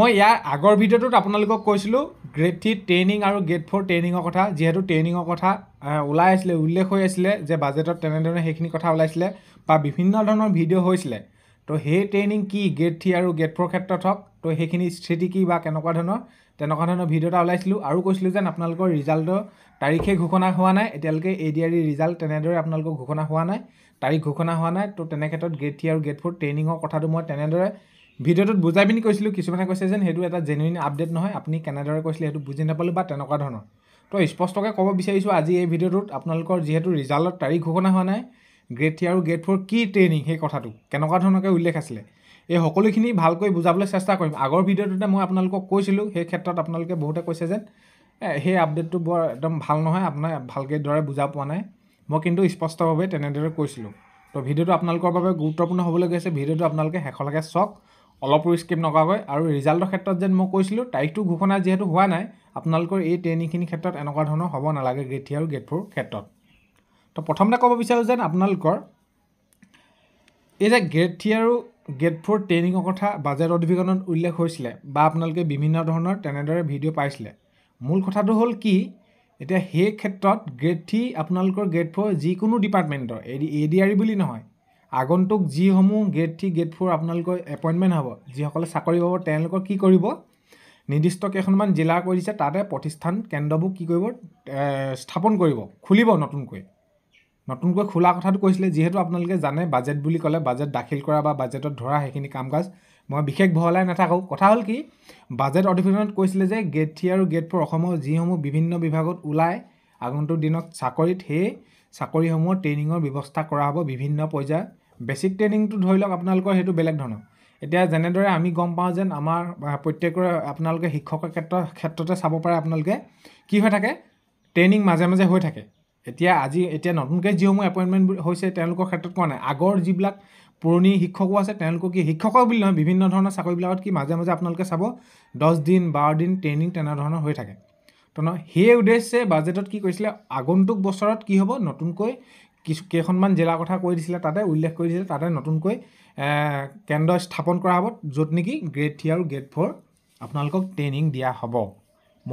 মই ইয়াৰ আগৰ ভিডিঅ'টোত আপোনালোকক কৈছিলোঁ গ্ৰেড থ্ৰী ট্ৰেইনিং আৰু গ্ৰেড ফ'ৰ ট্ৰেইনিঙৰ কথা যিহেতু ট্ৰেইনিঙৰ কথা ওলাই আছিলে উল্লেখ হৈ আছিলে যে বাজেটত তেনেধৰণে সেইখিনি কথা ওলাইছিলে বা বিভিন্ন ধৰণৰ ভিডিঅ' হৈছিলে তো সেই ট্ৰেইনিং কি গ্ৰেড থ্ৰী আৰু গ্ৰেড ফ'ৰ ক্ষেত্ৰত হওক তো সেইখিনি স্থিতি কি বা কেনেকুৱা ধৰণৰ তেনেকুৱা ধৰণৰ ভিডিঅ' এটা ওলাইছিলোঁ আৰু কৈছিলোঁ যেন আপোনালোকৰ ৰিজাল্টৰ তাৰিখে ঘোষণা হোৱা নাই এতিয়ালৈকে A D R E result তেনেদৰে আপোনালোকৰ ঘোষণা হোৱা নাই তাৰিখ ঘোষণা হোৱা নাই তো তেনে ক্ষেত্ৰত গ্ৰেড থ্ৰী আৰু গ্ৰেড ফ'ৰ ট্ৰেইনিঙৰ কথাটো মই তেনেদৰে ভিডিঅ'টোত বুজাই পিনি কৈছিলোঁ কিছুমানে কৈছে যেন সেইটো এটা জেনুইন আপডেট নহয় আপুনি কেনেদৰে কৈছিলে সেইটো বুজি নাপালোঁ বা তেনেকুৱা ধৰণৰ তো স্পষ্টকৈ ক'ব বিচাৰিছোঁ আজি এই ভিডিঅ'টোত আপোনালোকৰ যিহেতু ৰিজাল্টৰ তাৰিখ ঘোষণা হোৱা নাই গ্ৰেড থ্ৰী আৰু গ্ৰেড ফ'ৰ কি ট্ৰেইনিং সেই কথাটো কেনেকুৱা ধৰণৰকৈ উল্লেখ আছিলে এই সকলোখিনি ভালকৈ বুজাবলৈ চেষ্টা কৰিম আগৰ ভিডিঅ'টোতে মই আপোনালোকক কৈছিলোঁ সেই ক্ষেত্ৰত আপোনালোকে বহুতে কৈছে যেন সেই আপডেটটো বৰ একদম ভাল নহয় আপোনাৰ ভালকৈ দৰে বুজা পোৱা নাই মই কিন্তু স্পষ্টভাৱে তেনেদৰে কৈছিলোঁ তো ভিডিঅ'টো আপোনালোকৰ বাবে গুৰুত্বপূৰ্ণ হ'বলৈ গৈছে ভিডিঅ'টো আপোনালোকে শেষলৈকে চাওক অলপো স্কিপ নকৰাকৈ আৰু ৰিজাল্টৰ ক্ষেত্ৰত যেন মই কৈছিলোঁ তাৰিখটো ঘোষণা যিহেতু হোৱা নাই আপোনালোকৰ এই ট্ৰেইনিংখিনিৰ ক্ষেত্ৰত এনেকুৱা ধৰণৰ হ'ব নালাগে গ্ৰেড থ্ৰী আৰু গ্ৰেড ফ'ৰ ক্ষেত্ৰত তো প্ৰথমতে ক'ব বিচাৰোঁ যেন আপোনালোকৰ এই যে গ্ৰেড থ্ৰী আৰু গ্ৰেড ফ'ৰ ট্ৰেইনিঙৰ কথা বাজেট অধিৱেশনত উল্লেখ হৈছিলে বা আপোনালোকে বিভিন্ন ধৰণৰ তেনেদৰে ভিডিঅ' পাইছিলে মূল কথাটো হ'ল কি এতিয়া সেই ক্ষেত্ৰত গ্ৰেড থ্ৰী আপোনালোকৰ গ্ৰেড ফ'ৰ যিকোনো ডিপাৰ্টমেণ্টৰ A D A D R বুলি নহয় আগন্তুক যিসমূহ গ্ৰেড থ্ৰী গ্ৰেড ফ'ৰ আপোনালোকৰ এপইণ্টমেণ্ট হ'ব যিসকলে চাকৰি পাব তেওঁলোকৰ কি কৰিব নিৰ্দিষ্ট কেইখনমান জিলা দিছে তাতে প্ৰতিষ্ঠান কেন্দ্ৰবোৰ কি কৰিব স্থাপন কৰিব খুলিব নতুনকৈ নতুনকৈ খোলা কথাটো কৈছিলে যিহেতু আপোনালোকে জানে বাজেট বুলি ক'লে বাজেট দাখিল কৰা বা বাজেটত ধৰা সেইখিনি কাম কাজ মই বিশেষ বহলাই নাথাকোঁ কথা হ'ল কি বাজেট অধিৱেশনত কৈছিলে যে গেট থ্ৰী আৰু গেট ফ'ৰ অসমৰ যিসমূহ বিভিন্ন বিভাগত ওলায় আগন্তুক দিনত চাকৰিত সেই চাকৰিসমূহৰ ট্ৰেইনিঙৰ ব্যৱস্থা কৰা হ'ব বিভিন্ন পৰ্যায়ত বেচিক ট্ৰেইনিংটো ধৰি লওক আপোনালোকৰ সেইটো বেলেগ ধৰণৰ এতিয়া যেনেদৰে আমি গম পাওঁ যেন আমাৰ প্ৰত্যেকৰে আপোনালোকে শিক্ষকৰ ক্ষেত্ৰত ক্ষেত্ৰতে চাব পাৰে আপোনালোকে কি হৈ থাকে ট্ৰেইনিং মাজে মাজে হৈ থাকে এতিয়া আজি এতিয়া নতুনকৈ যিসমূহ এপইণ্টমেণ্ট হৈছে তেওঁলোকৰ ক্ষেত্ৰত কোৱা নাই আগৰ যিবিলাক পুৰণি শিক্ষকো আছে তেওঁলোকক কি শিক্ষকৰ বুলি নহয় বিভিন্ন ধৰণৰ চাকৰিবিলাকত কি মাজে মাজে আপোনালোকে চাব দহ দিন বাৰ দিন ট্ৰেইনিং তেনেধৰণৰ হৈ থাকে তো নহয় সেই উদ্দেশ্যে বাজেটত কি কৈছিলে আগন্তুক বছৰত কি হ'ব নতুনকৈ কিছু কেইখনমান জিলাৰ কথা কৈ দিছিলে তাতে উল্লেখ কৰি দিছিলে তাতে নতুনকৈ কেন্দ্ৰ স্থাপন কৰা হ'ব য'ত নেকি গ্ৰেড থ্ৰী আৰু গ্ৰেড ফ'ৰ আপোনালোকক ট্ৰেইনিং দিয়া হ'ব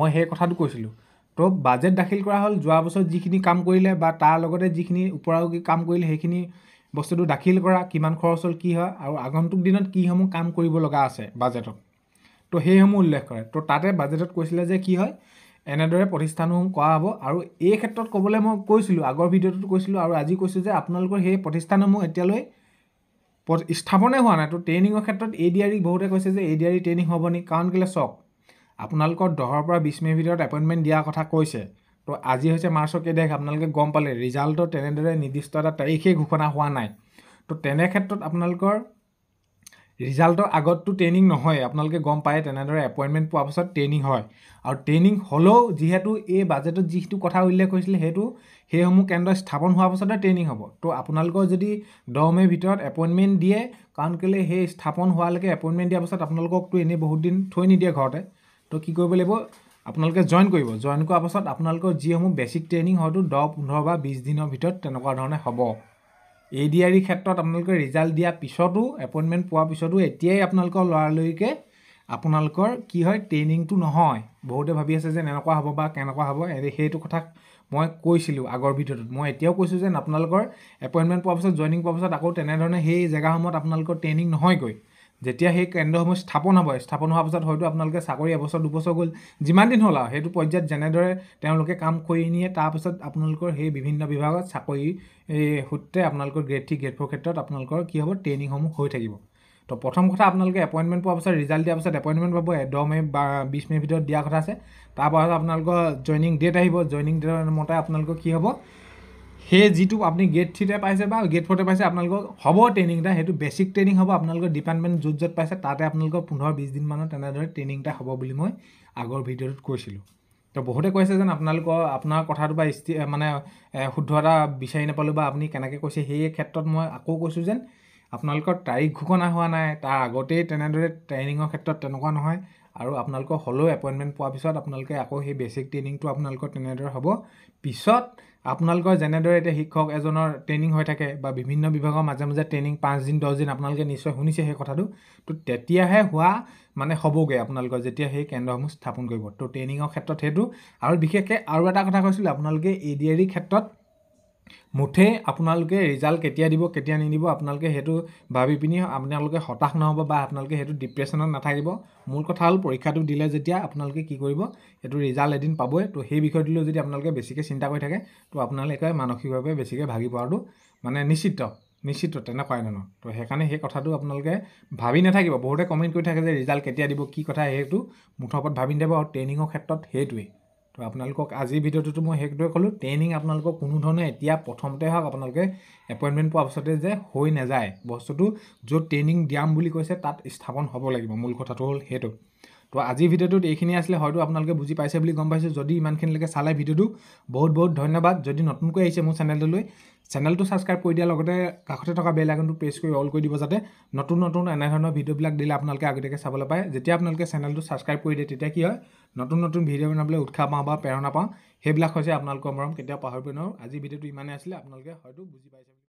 মই সেই কথাটো কৈছিলোঁ তো বাজেট দাখিল কৰা হ'ল যোৱা বছৰ যিখিনি কাম কৰিলে বা তাৰ লগতে যিখিনি ওপৰাওকী কাম কৰিলে সেইখিনি বস্তুটো দাখিল কৰা কিমান খৰচ হ'ল কি হয় আৰু আগন্তুক দিনত কিসমূহ কাম কৰিব লগা আছে বাজেটত তো সেইসমূহ উল্লেখ কৰে তো তাতে বাজেটত কৈছিলে যে কি হয় এনেদৰে প্ৰতিষ্ঠানসমূহ কৰা হ'ব আৰু এই ক্ষেত্ৰত ক'বলৈ মই কৈছিলোঁ আগৰ ভিডিঅ'টোত কৈছিলোঁ আৰু আজি কৈছোঁ যে আপোনালোকৰ সেই প্ৰতিষ্ঠানসমূহ এতিয়ালৈ স্থাপনে হোৱা নাই তো ট্ৰেইনিঙৰ ক্ষেত্ৰত এ ডি আৰিক বহুতে কৈছে যে এ ডি আৰি ট্ৰেইনিং হ'ব নেকি কাৰণ কেলৈ চাওক আপোনালোকৰ দহৰ পৰা বিছ মিনিট ভিতৰত এপইণ্টমেণ্ট দিয়াৰ কথা কৈছে তো আজি হৈছে মাৰ্চৰ কেই তাৰিখ আপোনালোকে গম পালে ৰিজাল্টৰ তেনেদৰে নিৰ্দিষ্ট এটা তাৰিখেই ঘোষণা হোৱা নাই তো তেনে ক্ষেত্ৰত আপোনালোকৰ ৰিজাল্টৰ আগততো ট্ৰেইনিং নহয় আপোনালোকে গম পায় তেনেদৰে এপইণ্টমেণ্ট পোৱাৰ পাছত ট্ৰেইনিং হয় আৰু ট্ৰেইনিং হ'লেও যিহেতু এই বাজেটত যিটো কথা উল্লেখ কৰিছিলে সেইটো সেইসমূহ কেন্দ্ৰ স্থাপন হোৱাৰ পাছতে ট্ৰেইনিং হ'ব তো আপোনালোকৰ যদি দহ মে'ৰ ভিতৰত এপইণ্টমেণ্ট দিয়ে কাৰণ কেলৈ সেই স্থাপন হোৱালৈকে এপইণ্টমেণ্ট দিয়াৰ পাছত আপোনালোককতো এনেই বহুত দিন থৈ নিদিয়ে ঘৰতে তো কি কৰিব লাগিব আপোনালোকে জইন কৰিব জইন কৰাৰ পাছত আপোনালোকৰ যিসমূহ বেছিক ট্ৰেইনিং হয়তো দহ পোন্ধৰ বা বিছ দিনৰ ভিতৰত তেনেকুৱা ধৰণে হ'ব এ ডি আইৰ ক্ষেত্ৰত আপোনালোকে ৰিজাল্ট দিয়া পিছতো এপইণ্টমেণ্ট পোৱাৰ পিছতো এতিয়াই আপোনালোকৰ ল'ৰালৰিকে আপোনালোকৰ কি হয় ট্ৰেইনিংটো নহয় বহুতে ভাবি আছে যে এনেকুৱা হ'ব বা কেনেকুৱা হ'ব সেইটো কথা মই কৈছিলোঁ আগৰ ভিডিঅ'টোত মই এতিয়াও কৈছোঁ যে আপোনালোকৰ এপইণ্টমেণ্ট পোৱাৰ পিছত জইনিং পোৱাৰ পিছত আকৌ তেনেধৰণে সেই জেগাসমূহত আপোনালোকৰ ট্ৰেইনিং নহয়গৈ যেতিয়া সেই কেন্দ্ৰসমূহ স্থাপন হ'ব স্থাপন হোৱাৰ পাছত হয়তো আপোনালোকে চাকৰি এবছৰ দুবছৰ গ'ল যিমান দিন হ'ল আৰু সেইটো পৰ্যায়ত যেনেদৰে তেওঁলোকে কাম কৰি নিয়ে তাৰপিছত আপোনালোকৰ সেই বিভিন্ন বিভাগত চাকৰি সূত্ৰে আপোনালোকৰ গ্ৰেড থ্ৰী গ্ৰেড ফ'ৰ ক্ষেত্ৰত আপোনালোকৰ কি হ'ব ট্ৰেইনিংসমূহ হৈ থাকিব তো প্ৰথম কথা আপোনালোকে এপইণ্টমেণ্ট পোৱাৰ পাছত ৰিজাল্ট দিয়াৰ পাছত এপইণ্টমেণ্ট পাব দহ মে' বা বিছ মে'ৰ ভিতৰত দিয়া কথা আছে তাৰপাছত আপোনালোকৰ জইনিং ডেট আহিব জইনিং ডেটৰ মতে আপোনালোকৰ কি হ'ব সেই যিটো আপুনি গেট থ্ৰীতে পাইছে বা গেট ফ'ৰতে পাইছে আপোনালোকৰ হ'ব ট্ৰেইনিং এটা সেইটো বেছিক ট্ৰেইনিং হ'ব আপোনালোকৰ ডিপাৰ্টমেণ্ট য'ত য'ত পাইছে তাতে আপোনালোকৰ পোন্ধৰ বিছ দিনমানৰ তেনেদৰে ট্ৰেইনিং এটা হ'ব বুলি মই আগৰ ভিডিঅ'টোত কৈছিলোঁ তো বহুতে কৈছে যেন আপোনালোকৰ আপোনাৰ কথাটো বা ইষ্টি মানে শুদ্ধ এটা বিচাৰি নাপালোঁ বা আপুনি কেনেকৈ কৈছে সেই ক্ষেত্ৰত মই আকৌ কৈছোঁ যেন আপোনালোকৰ তাৰিখ ঘোষণা হোৱা নাই তাৰ আগতেই তেনেদৰে ট্ৰেইনিঙৰ ক্ষেত্ৰত তেনেকুৱা নহয় আৰু আপোনালোকৰ হ'লেও এপইণ্টমেণ্ট পোৱাৰ পিছত আপোনালোকে আকৌ সেই বেচিক ট্ৰেইনিংটো আপোনালোকৰ তেনেদৰে হ'ব পিছত আপোনালোকৰ যেনেদৰে এতিয়া শিক্ষক এজনৰ ট্ৰেইনিং হৈ থাকে বা বিভিন্ন বিভাগৰ মাজে মাজে ট্ৰেইনিং পাঁচদিন দহদিন আপোনালোকে নিশ্চয় শুনিছে সেই কথাটো তো তেতিয়াহে হোৱা মানে হ'বগৈ আপোনালোকৰ যেতিয়া সেই কেন্দ্ৰসমূহ স্থাপন কৰিব তো ট্ৰেইনিঙৰ ক্ষেত্ৰত সেইটো আৰু বিশেষকৈ আৰু এটা কথা কৈছিলোঁ আপোনালোকে এ ডি আৰিৰ ক্ষেত্ৰত মুঠেই আপোনালোকে ৰিজাল্ট কেতিয়া দিব কেতিয়া নিদিব আপোনালোকে সেইটো ভাবি পিনি আপোনালোকে হতাশ নহ'ব বা আপোনালোকে সেইটো ডিপ্ৰেশ্যনত নাথাকিব মূল কথা হ'ল পৰীক্ষাটো দিলে যেতিয়া আপোনালোকে কি কৰিব সেইটো ৰিজাল্ট এদিন পাবই তো সেই বিষয়টো লৈ যদি আপোনালোকে বেছিকৈ চিন্তা কৰি থাকে তো আপোনালোকে মানসিকভাৱে বেছিকৈ ভাগি পোৱাটো মানে নিশ্চিত নিশ্চিত তেনেকুৱাই ধৰণৰ তো সেইকাৰণে সেই কথাটো আপোনালোকে ভাবি নাথাকিব বহুতে কমেণ্ট কৰি থাকে যে ৰিজাল্ট কেতিয়া দিব কি কথা সেইটো মুঠৰ ওপৰত ভাবি নাথাকিব আৰু ট্ৰেইনিঙৰ ক্ষেত্ৰত সেইটোৱেই তো আপোনালোকক আজিৰ ভিডিঅ'টোতো মই সেইটোৱে ক'লোঁ ট্ৰেইনিং আপোনালোকক কোনো ধৰণে এতিয়া প্ৰথমতে হওক আপোনালোকে এপইণ্টমেণ্ট পোৱাৰ পাছতে যে হৈ নাযায় বস্তুটো য'ত ট্ৰেইনিং দিয়াম বুলি কৈছে তাত স্থাপন হ'ব লাগিব মূল কথাটো হ'ল সেইটো তো আজি ভিডিঅ'টোত এইখিনি আছিলে হয়তো আপোনালোকে বুজি পাইছে বুলি গম পাইছোঁ যদি ইমানখিনিলৈকে চালে ভিডিঅ'টো বহুত বহুত ধন্যবাদ যদি নতুনকৈ আহিছে মোৰ চেনেলটোলৈ চেনেলটো ছাবস্ক্ৰাইব কৰি দিয়াৰ লগতে কাষতে থকা বেল আইকনটো প্ৰেছ কৰি অল কৰি দিব যাতে নতুন নতুন এনেধৰণৰ ভিডিঅ'বিলাক দিলে আপোনালোকে আগতীয়াকৈ চাবলৈ পায় যেতিয়া আপোনালোকে চেনেলটো ছাবস্ক্ৰাইব কৰি দিয়ে তেতিয়া কি হয় নতুন নতুন ভিডিঅ' বনাবলৈ উৎসাহ পাওঁ বা প্ৰেৰণা পাওঁ সেইবিলাক হৈছে আপোনালোকৰ মৰম কেতিয়াও পাহৰিব নোৱাৰোঁ আজি ভিডিঅ'টো ইমানেই আছিলে আপোনালোকে হয়তো বুজি পাইছে